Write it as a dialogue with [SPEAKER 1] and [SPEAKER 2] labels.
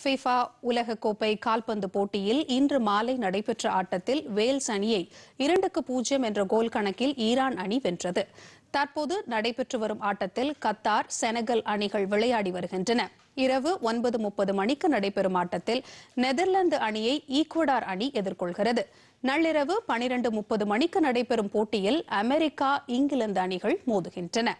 [SPEAKER 1] FIFA உலகக்கோப்பை கால்பந்து போட்டியில் இன்று மாலை நடைபெற்ற ஆட்டத்தில் வேல்ஸ் அணியை இரண்டுக்கு பூஜ்ஜியம் என்ற கோல் கணக்கில் ஈரான் அணி வென்றது தற்போது நடைபெற்று வரும் ஆட்டத்தில் கத்தார் செனகல் அணிகள் விளையாடி வருகின்றன இரவு ஒன்பது முப்பது மணிக்கு நடைபெறும் ஆட்டத்தில் நெதர்லாந்து அணியை ஈக்குவடார் அணி எதிர்கொள்கிறது நள்ளிரவு பனிரண்டு முப்பது மணிக்கு நடைபெறும் போட்டியில் அமெரிக்கா இங்கிலாந்து அணிகள் மோதுகின்றன